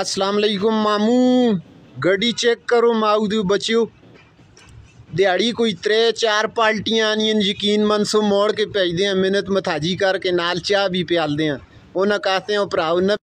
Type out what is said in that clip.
अस्सलाम मामू गड्डी चेक करो माऊ दे बच्चियो दिहाड़ी कोई त्रे चार पाल्टियां आनियन यकीन मन सो मोड़ के भेजते हैं मेहनत मथाजी करके नाल चाह भी प्यालते हैं उन्हें कहते हैं भराओ न